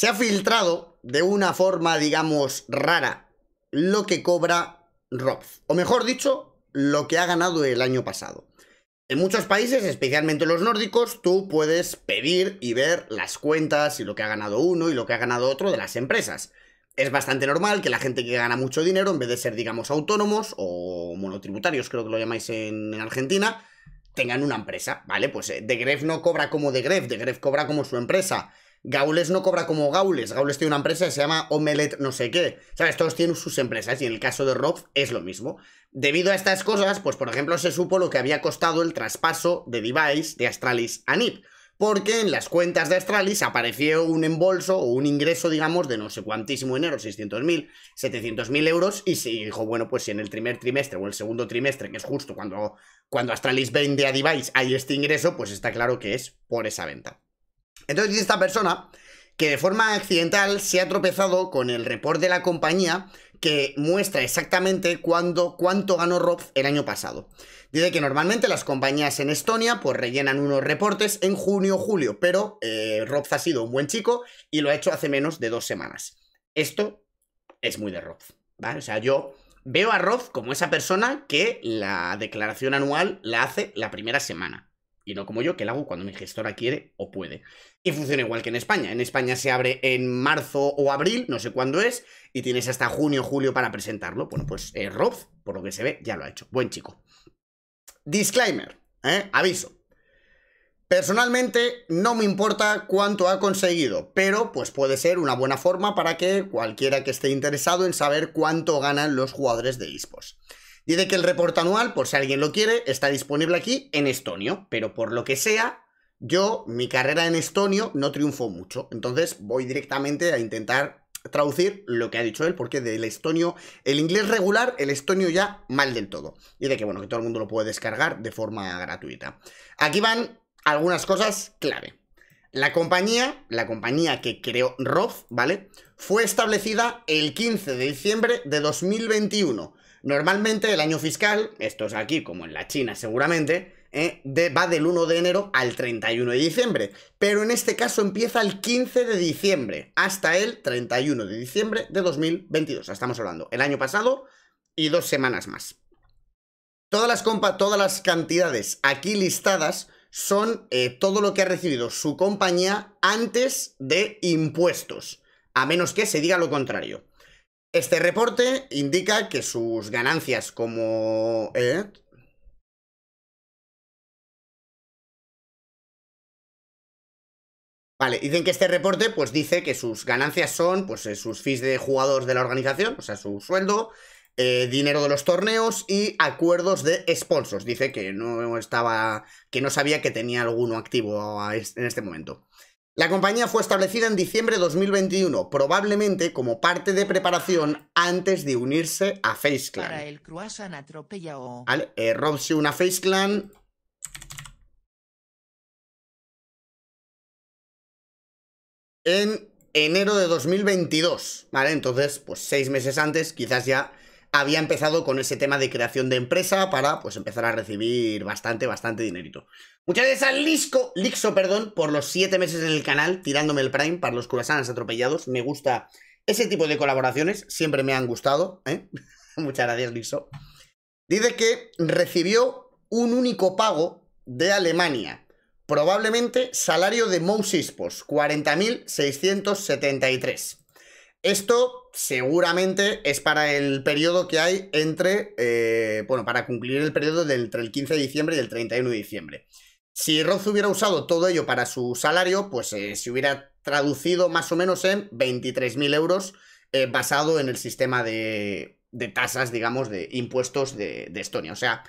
Se ha filtrado de una forma, digamos, rara lo que cobra Robs. O mejor dicho, lo que ha ganado el año pasado. En muchos países, especialmente los nórdicos, tú puedes pedir y ver las cuentas y lo que ha ganado uno y lo que ha ganado otro de las empresas. Es bastante normal que la gente que gana mucho dinero, en vez de ser, digamos, autónomos o monotributarios, creo que lo llamáis en, Argentina, tengan una empresa, ¿vale? Pues eh, De Gref no cobra como De Gref, De Gref cobra como su empresa. Gaules no cobra como Gaules. Gaules tiene una empresa que se llama Omelet no sé qué. ¿Sabes? Todos tienen sus empresas y en el caso de Roth es lo mismo. Debido a estas cosas, pues por ejemplo se supo lo que había costado el traspaso de Device de Astralis a NIP. Porque en las cuentas de Astralis apareció un embolso o un ingreso, digamos, de no sé cuantísimo dinero, 600.000, 700.000 euros, y se dijo, bueno, pues si en el primer trimestre o el segundo trimestre, que es justo cuando, cuando Astralis vende a Device, hay este ingreso, pues está claro que es por esa venta. Entonces dice esta persona que de forma accidental se ha tropezado con el report de la compañía que muestra exactamente cuándo, cuánto ganó Rob el año pasado. Dice que normalmente las compañías en Estonia pues rellenan unos reportes en junio o julio, pero eh, ha sido un buen chico y lo ha hecho hace menos de dos semanas. Esto es muy de Rob, O sea, yo veo a Rob como esa persona que la declaración anual la hace la primera semana y no como yo, que la hago cuando mi gestora quiere o puede. Y funciona igual que en España. En España se abre en marzo o abril, no sé cuándo es, y tienes hasta junio o julio para presentarlo. Bueno, pues eh, Rob, por lo que se ve, ya lo ha hecho. Buen chico. Disclaimer, ¿eh? aviso. Personalmente no me importa cuánto ha conseguido, pero pues puede ser una buena forma para que cualquiera que esté interesado en saber cuánto ganan los jugadores de esports. Dice que el reporte anual, por si alguien lo quiere, está disponible aquí en estonio, pero por lo que sea, yo, mi carrera en estonio no triunfó mucho, entonces voy directamente a intentar traducir lo que ha dicho él, porque del estonio, el inglés regular, el estonio ya mal del todo. Y de que, bueno, que todo el mundo lo puede descargar de forma gratuita. Aquí van algunas cosas clave. La compañía, la compañía que creó Roth, ¿vale? Fue establecida el 15 de diciembre de 2021 Normalmente el año fiscal, esto es aquí como en la China seguramente, eh, va del 1 de enero al 31 de diciembre, pero en este caso empieza el 15 de diciembre hasta el 31 de diciembre de 2022. Estamos hablando el año pasado y dos semanas más. Todas las, todas las cantidades aquí listadas son eh, todo lo que ha recibido su compañía antes de impuestos, a menos que se diga lo contrario. Este reporte indica que sus ganancias como... ¿eh? Vale, dicen que este reporte pues dice que sus ganancias son pues eh, sus fees de jugadores de la organización, o sea, su sueldo, eh, dinero de los torneos y acuerdos de sponsors. Dice que no estaba, que no sabía que tenía alguno activo en este momento. La compañía fue establecida en diciembre de 2021, probablemente como parte de preparación antes de unirse a FaceClan. Para el eh, En enero de 2022, ¿vale? Entonces, pues seis meses antes, quizás ya había empezado con ese tema de creación de empresa para, pues, empezar a recibir bastante, bastante dinerito. Muchas gracias a Lisco, Lixo, perdón, por los siete meses en el canal, tirándome el Prime para los curasanes atropellados. Me gusta ese tipo de colaboraciones, siempre me han gustado. ¿eh? Muchas gracias, Lixo. Dice que recibió un único pago de Alemania. Probablemente salario de Mousispos, 40.673. Esto seguramente es para el periodo que hay entre, eh, bueno, para cumplir el periodo entre el 15 de diciembre y el 31 de diciembre. Si Roth hubiera usado todo ello para su salario, pues eh, se hubiera traducido más o menos en 23.000 euros eh, basado en el sistema de, tasas, digamos, de impuestos de, Estonia. O sea,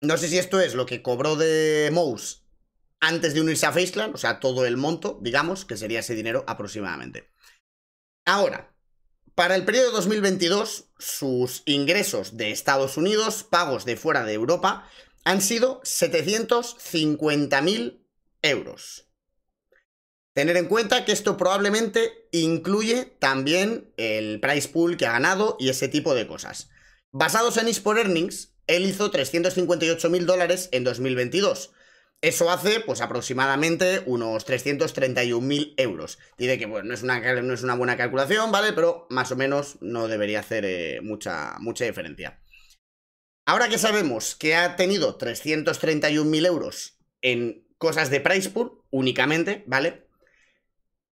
no sé si esto es lo que cobró de Mouse antes de unirse a Faceland, o sea, todo el monto, digamos, que sería ese dinero aproximadamente. Ahora, para el periodo 2022, sus ingresos de Estados Unidos, pagos de fuera de Europa, han sido 750.000 euros. Tener en cuenta que esto probablemente incluye también el price pool que ha ganado y ese tipo de cosas. Basados en por Earnings, él hizo 358.000 dólares en 2022. Eso hace, pues, aproximadamente unos 331.000 euros. Dice que, no es, una, no es, una, buena calculación, ¿vale? Pero más o menos no debería hacer eh, mucha, mucha diferencia. Ahora que sabemos que ha tenido 331.000 euros en cosas de price pool únicamente, ¿vale?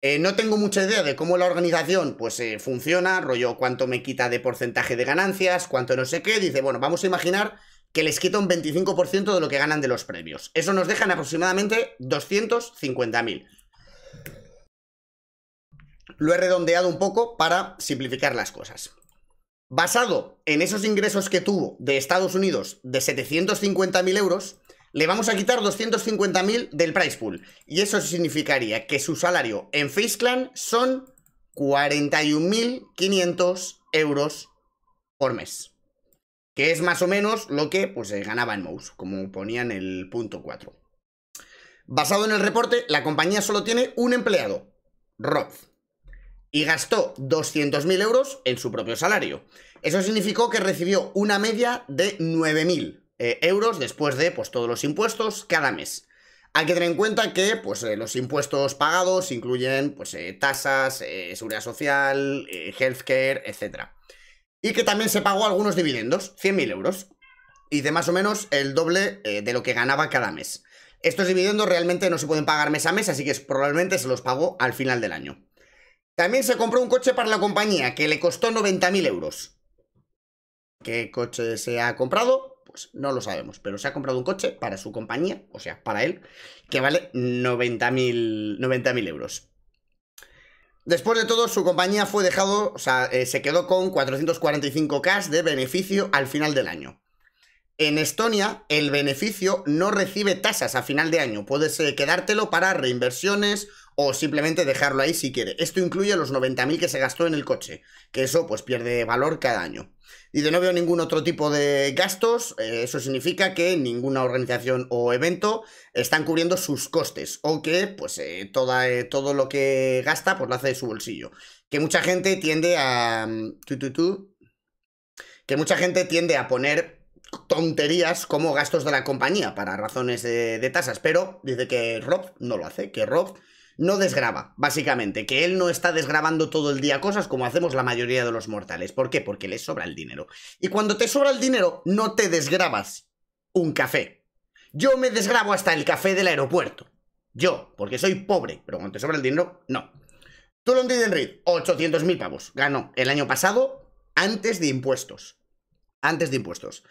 Eh, no tengo mucha idea de cómo la organización pues eh, funciona, rollo cuánto me quita de porcentaje de ganancias, cuánto no sé qué. Dice, bueno, vamos a imaginar que les quita un 25% de lo que ganan de los premios. Eso nos dejan aproximadamente 250.000. Lo he redondeado un poco para simplificar las cosas basado en esos ingresos que tuvo de Estados Unidos de 750.000 euros, le vamos a quitar 250.000 del price pool. Y eso significaría que su salario en FaceClan son 41.500 euros por mes. Que es más o menos lo que pues, se eh, ganaba en Mouse, como ponían el punto 4. Basado en el reporte, la compañía solo tiene un empleado, Roth y gastó 200.000 euros en su propio salario. Eso significó que recibió una media de 9.000 eh, euros después de pues, todos los impuestos cada mes. Hay que tener en cuenta que pues, eh, los impuestos pagados incluyen pues, eh, tasas, seguridad social, healthcare, etc. Y que también se pagó algunos dividendos, 100.000 euros, y de más o menos el doble de lo que ganaba cada mes. Estos dividendos realmente no se pueden pagar mes a mes, así que probablemente se los pagó al final del año. También se compró un coche para la compañía que le costó 90.000 euros. ¿Qué coche se ha comprado? Pues no lo sabemos, pero se ha comprado un coche para su compañía, o sea, para él, que vale 90.000 euros. Después de todo, su compañía fue dejado, o sea, eh, se quedó con 445k de beneficio al final del año. En Estonia, el beneficio no recibe tasas a final de año. Puedes eh, quedártelo para reinversiones o simplemente dejarlo ahí si quiere. Esto incluye los 90.000 que se gastó en el coche, que eso pues pierde valor cada año. Y de no veo ningún otro tipo de gastos, eh, eso significa que ninguna organización o evento están cubriendo sus costes o que pues eh, toda, eh, todo lo que gasta pues lo hace de su bolsillo. Que mucha gente tiende a... Mm, que mucha gente tiende a poner tonterías como gastos de la compañía para razones de, de tasas, pero dice que Rob no lo hace, que Rob no desgraba, básicamente, que él no está desgrabando todo el día cosas como hacemos la mayoría de los mortales. ¿Por qué? Porque le sobra el dinero. Y cuando te sobra el dinero, no te desgrabas un café. Yo me desgrabo hasta el café del aeropuerto. Yo, porque soy pobre, pero cuando te sobra el dinero, no. Tulon Reed, 800.000 pavos. Ganó el año pasado antes de impuestos. Antes de impuestos.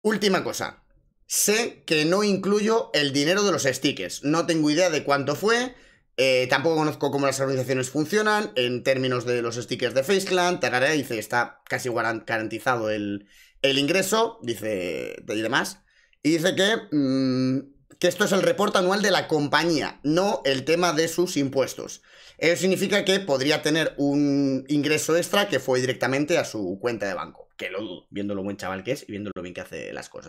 Última cosa. Sé que no incluyo el dinero de los stickers. No tengo idea de cuánto fue. Eh, tampoco conozco cómo las organizaciones funcionan en términos de los stickers de Faceland. dice dice que está casi garantizado el, ingreso, dice y demás. Y dice que, mm, que esto es el reporte anual de la compañía, no el tema de sus impuestos. Eso significa que podría tener un ingreso extra que fue directamente a su cuenta de banco, que lo dudo, viendo lo buen chaval que es y viendo lo bien que hace las cosas.